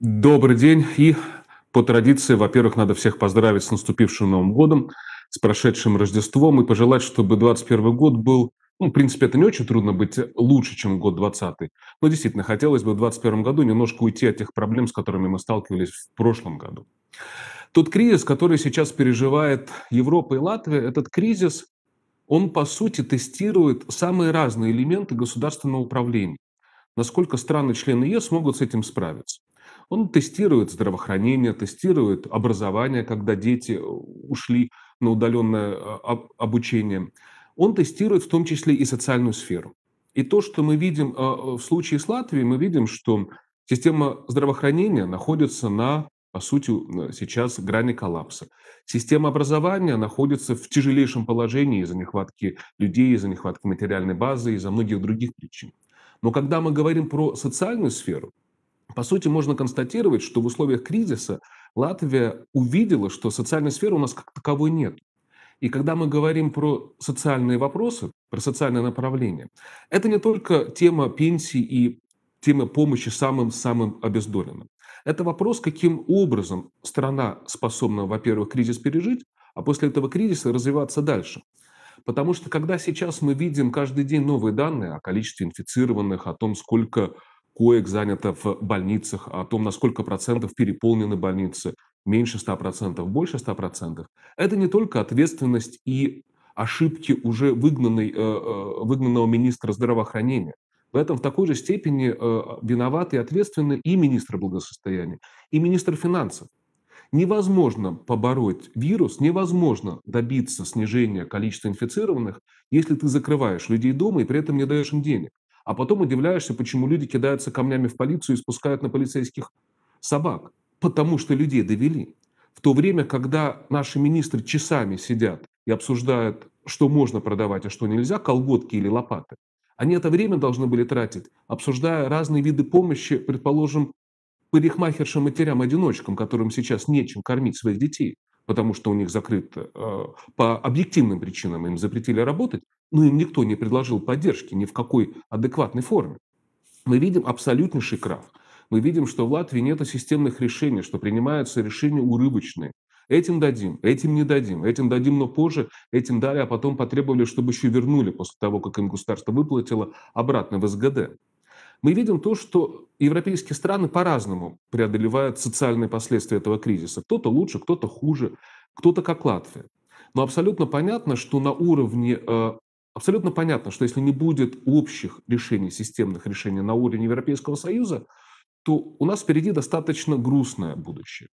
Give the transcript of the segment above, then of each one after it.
Добрый день. И по традиции, во-первых, надо всех поздравить с наступившим Новым годом, с прошедшим Рождеством и пожелать, чтобы 2021 год был, ну, в принципе, это не очень трудно быть лучше, чем год 2020. Но действительно, хотелось бы в 2021 году немножко уйти от тех проблем, с которыми мы сталкивались в прошлом году. Тот кризис, который сейчас переживает Европа и Латвия, этот кризис, он, по сути, тестирует самые разные элементы государственного управления. Насколько страны-члены ЕС могут с этим справиться. Он тестирует здравоохранение, тестирует образование, когда дети э, ушли на удаленное а, обучение. Он тестирует в том числе и социальную сферу. И то, что мы видим а, э, в случае с Латвией, мы видим, что система здравоохранения находится на по сути, э, сейчас грани коллапса. Система образования находится в тяжелейшем положении из-за нехватки людей, из-за нехватки материальной базы, из-за многих других причин. Но когда мы говорим про социальную сферу, по сути, можно констатировать, что в условиях кризиса Латвия увидела, что социальной сферы у нас как таковой нет. И когда мы говорим про социальные вопросы, про социальное направление, это не только тема пенсий и тема помощи самым-самым обездоленным. Это вопрос, каким образом страна способна, во-первых, кризис пережить, а после этого кризиса развиваться дальше. Потому что когда сейчас мы видим каждый день новые данные о количестве инфицированных, о том, сколько коек занято в больницах, о том, на сколько процентов переполнены больницы, меньше 100%, больше 100%. Это не только ответственность и ошибки уже выгнанной, э, э, выгнанного министра здравоохранения. В этом в такой же степени э, виноваты и ответственны и министр благосостояния, и министр финансов. Невозможно побороть вирус, невозможно добиться снижения количества инфицированных, если ты закрываешь людей дома и при этом не даешь им денег а потом удивляешься, почему люди кидаются камнями в полицию и спускают на полицейских собак. Потому что людей довели. В то время, когда наши министры часами сидят и обсуждают, что можно продавать, а что нельзя, колготки или лопаты, они это время должны были тратить, обсуждая разные виды помощи, предположим, парикмахершам, матерям-одиночкам, которым сейчас нечем кормить своих детей, потому что у них закрыт э, по объективным причинам, им запретили работать, ну им никто не предложил поддержки ни в какой адекватной форме. Мы видим абсолютнейший крах. Мы видим, что в Латвии нет системных решений, что принимаются решения урывочные. Этим дадим, этим не дадим, этим дадим, но позже, этим дали, а потом потребовали, чтобы еще вернули после того, как им государство выплатило обратно в СГД. Мы видим то, что европейские страны по-разному преодолевают социальные последствия этого кризиса. Кто-то лучше, кто-то хуже, кто-то как Латвия. Но абсолютно понятно, что на уровне э, Абсолютно понятно, что если не будет общих решений, системных решений на уровне Европейского Союза, то у нас впереди достаточно грустное будущее.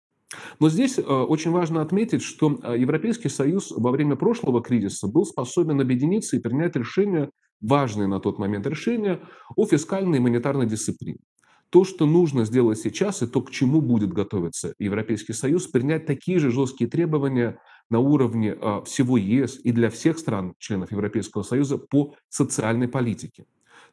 Но здесь э, очень важно отметить, что э, Европейский Союз во время прошлого кризиса был способен объединиться и принять решения, важные на тот момент решения, о фискальной и монетарной дисциплине. То, что нужно сделать сейчас и то, к чему будет готовиться Европейский Союз, принять такие же жесткие требования на уровне а, всего ЕС и для всех стран, членов Европейского Союза, по социальной политике.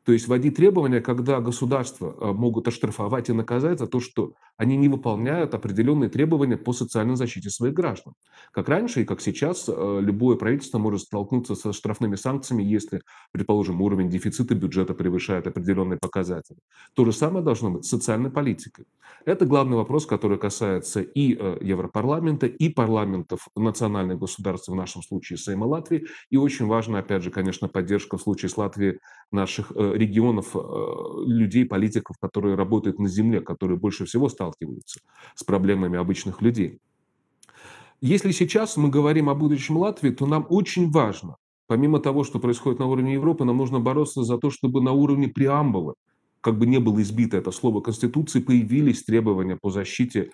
То есть вводить требования, когда государства а, могут оштрафовать и наказать за то, что они не выполняют определенные требования по социальной защите своих граждан. Как раньше и как сейчас, а, любое правительство может столкнуться со штрафными санкциями, если, предположим, уровень дефицита бюджета превышает определенные показатели. То же самое должно быть с социальной политикой. Это главный вопрос, который касается и э, Европарламента, и парламентов национальных государств, в нашем случае Сейма Латвии. И очень важна, опять же, конечно, поддержка в случае с Латвией наших э, регионов, э, людей, политиков, которые работают на земле, которые больше всего сталкиваются с проблемами обычных людей. Если сейчас мы говорим о будущем Латвии, то нам очень важно, помимо того, что происходит на уровне Европы, нам нужно бороться за то, чтобы на уровне преамбулы как бы не было избито это слово Конституции, появились требования по защите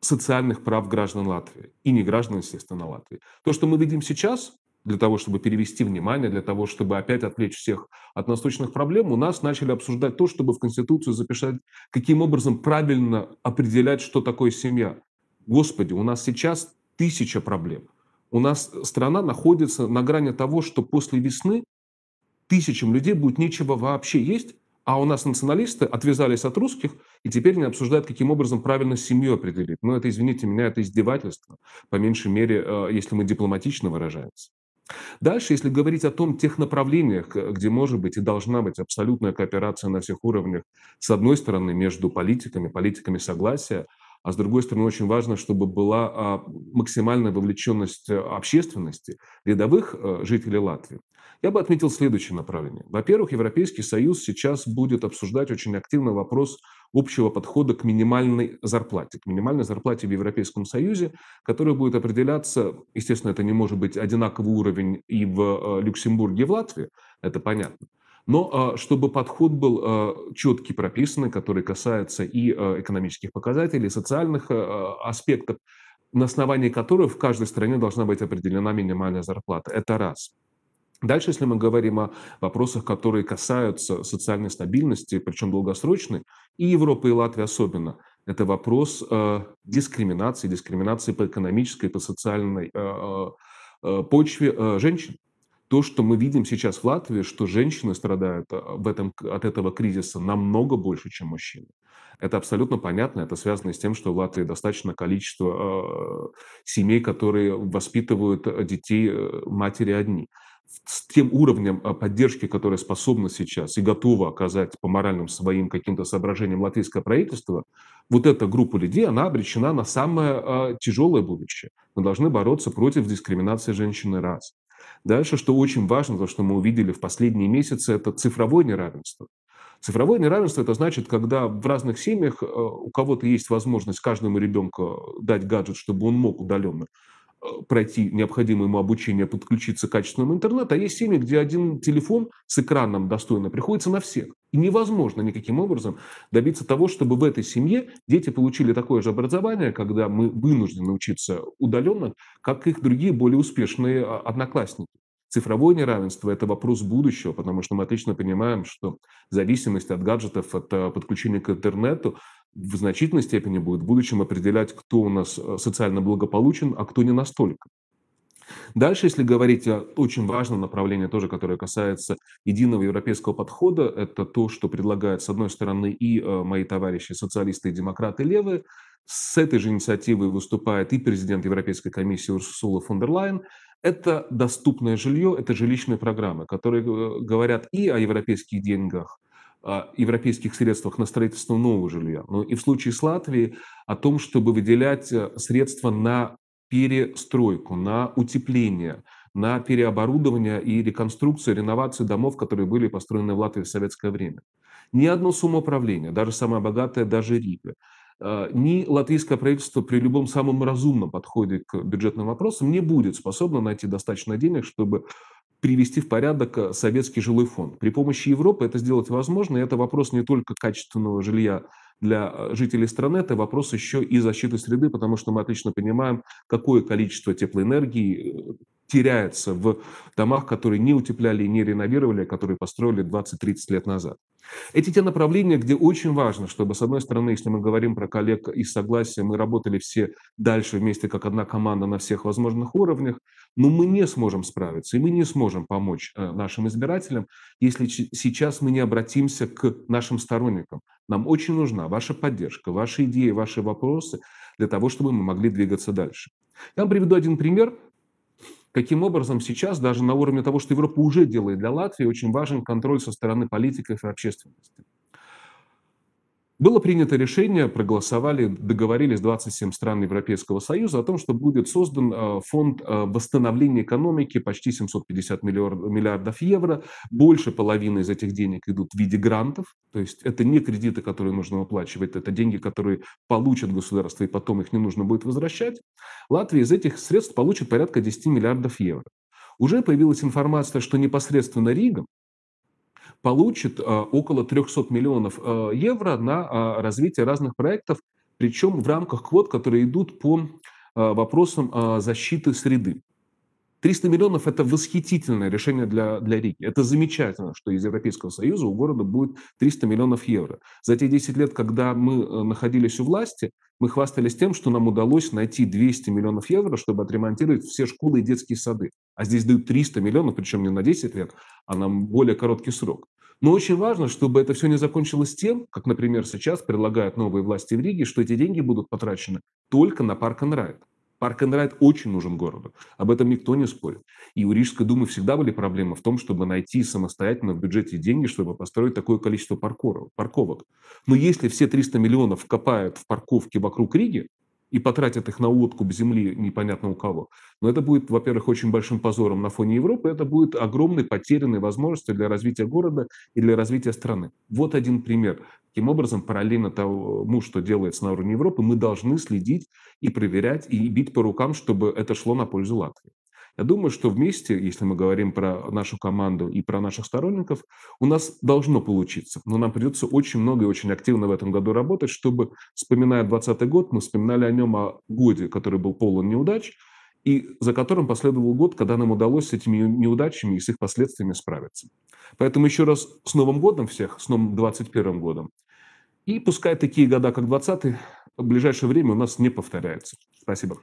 социальных прав граждан Латвии. И не граждан, естественно, Латвии. То, что мы видим сейчас, для того, чтобы перевести внимание, для того, чтобы опять отвлечь всех от насущных проблем, у нас начали обсуждать то, чтобы в Конституцию запишать каким образом правильно определять, что такое семья. Господи, у нас сейчас тысяча проблем. У нас страна находится на грани того, что после весны тысячам людей будет нечего вообще есть, а у нас националисты отвязались от русских и теперь не обсуждают, каким образом правильно семью определить. Ну это, извините меня, это издевательство, по меньшей мере, э, если мы дипломатично выражаемся. Дальше, если говорить о том тех направлениях, э, где может быть и должна быть абсолютная кооперация на всех уровнях, с одной стороны, между политиками, политиками согласия, а с другой стороны очень важно, чтобы была а, максимальная вовлеченность э, общественности, рядовых э, жителей Латвии. Я бы отметил следующее направление. Во-первых, Европейский Союз сейчас будет обсуждать очень активно вопрос общего подхода к минимальной зарплате, к минимальной зарплате в Европейском Союзе, которая будет определяться, естественно, это не может быть одинаковый уровень и в э, Люксембурге, и в Латвии, это понятно, но а, чтобы подход был а, четкий прописанный, который касается и а, экономических показателей, и социальных аспектов, на основании которых в каждой стране должна быть определена минимальная зарплата. Это раз. Дальше, если мы говорим о вопросах, которые касаются социальной стабильности, причем долгосрочной, и Европы, и Латвии особенно, это вопрос дискриминации, дискриминации по экономической, по социальной почве женщин то, что мы видим сейчас в Латвии, что женщины страдают э, в этом, от этого кризиса намного больше, чем мужчины. Это абсолютно понятно, это связано с тем, что в Латвии достаточно количество э, семей, которые воспитывают э, детей э, матери одни. С тем уровнем поддержки, которая способна сейчас и готова оказать по моральным своим каким-то соображениям латвийское правительство, вот эта группа людей, она обречена на самое э, тяжелое будущее. Мы должны бороться против дискриминации женщины раз Дальше, что очень важно, то, что мы увидели в последние месяцы, это цифровое неравенство. Цифровое неравенство – это значит, когда в разных семьях э, у кого-то есть возможность каждому ребенку дать гаджет, чтобы он мог удаленно э, пройти необходимое ему обучение, подключиться к качественному интернету, а есть семьи, где один телефон с экраном достойно приходится на всех. И невозможно никаким образом добиться того, чтобы в этой семье дети получили такое же образование, когда мы вынуждены учиться удаленно, как их другие более успешные а, одноклассники. Цифровое неравенство – это вопрос будущего, потому что мы отлично понимаем, что зависимость от гаджетов, от а, подключения к интернету в значительной степени будет в будущем определять, кто у нас а, социально благополучен, а кто не настолько. Дальше, если говорить о очень важном направлении, тоже, которое касается единого европейского подхода, это то, что предлагают, с одной стороны, и э, мои товарищи социалисты и демократы левые, с этой же инициативой выступает и президент Европейской комиссии Урсула фон дер Лайен. Это доступное жилье, это жилищные программы, которые э, говорят и о европейских деньгах, европейских средствах на строительство нового жилья. Но и в случае с Латвией о том, чтобы выделять э, средства на перестройку, на утепление, на переоборудование и реконструкцию, реновацию домов, которые были построены в Латвии в советское время. Ни одно самоуправление, даже самое богатое, даже Рига, а, ни латвийское правительство при любом самом разумном подходе к бюджетным вопросам не будет способно найти достаточно денег, чтобы привести в порядок а, советский жилой фонд. При помощи Европы это сделать возможно, и это вопрос не только качественного жилья для э, жителей страны, это вопрос еще и защиты среды, потому что мы отлично понимаем, какое количество теплоэнергии э, теряется в домах, которые не утепляли и не реновировали, а которые построили 20-30 лет назад. Эти те направления, где очень важно, чтобы, с одной стороны, если мы говорим про коллег и согласие, мы работали все дальше вместе, как одна команда на всех возможных уровнях, но мы не сможем справиться, и мы не сможем помочь э, нашим избирателям, если сейчас мы не обратимся к нашим сторонникам, нам очень нужна ваша поддержка, ваши идеи, ваши вопросы для того, чтобы мы могли двигаться дальше. Я вам приведу один пример, каким образом сейчас даже на уровне того, что Европа уже делает для Латвии, очень важен контроль со стороны политиков и общественности. Было принято решение, проголосовали, договорились 27 стран Европейского Союза о том, что будет создан э, фонд э, восстановления экономики, почти 750 миллиардов евро. Больше половины из этих денег идут в виде грантов, то есть это не кредиты, которые нужно выплачивать, это деньги, которые получат государство, и потом их не нужно будет возвращать. Латвия из этих средств получит порядка 10 миллиардов евро. Уже появилась информация, что непосредственно Рига, получит э, около 300 миллионов э, евро на э, развитие разных проектов, причем в рамках квот, которые идут по вопросам защиты среды. 300 миллионов – это восхитительное решение для, для Риги. Это замечательно, что из Европейского Союза у города будет 300 миллионов евро. За те 10 лет, когда мы э, находились у власти, мы хвастались тем, что нам удалось найти 200 миллионов евро, чтобы отремонтировать все школы и детские сады. А здесь дают 300 миллионов, причем не на 10 лет, а на более короткий срок. Но очень важно, чтобы это все не закончилось тем, как, например, сейчас предлагают новые власти в Риге, что эти деньги будут потрачены только на парк and ride. Парк Эндрайт очень нужен городу. Об этом никто не спорит. И у Рижской думы всегда были проблемы в том, чтобы найти самостоятельно в бюджете деньги, чтобы построить такое количество парковок. Но если все 300 миллионов копают в парковке вокруг Риги, и потратят их на откуп земли непонятно у кого. Но это будет, во-первых, очень большим позором на фоне Европы, это будет огромной потерянной возможностью для развития города и для развития страны. Вот один пример. Таким образом, параллельно тому, что делается на уровне Европы, мы должны следить и проверять, и бить по рукам, чтобы это шло на пользу Латвии. Я думаю, что вместе, если мы говорим про нашу команду и про наших сторонников, у нас должно получиться. Но нам придется очень много и очень активно в этом году работать, чтобы, вспоминая 2020 год, мы вспоминали о нем, о годе, который был полон неудач, и за которым последовал год, когда нам удалось с этими неудачами и с их последствиями справиться. Поэтому еще раз с Новым годом всех, с новым 2021 годом. И пускай такие года, как 2020, в ближайшее время у нас не повторяются. Спасибо.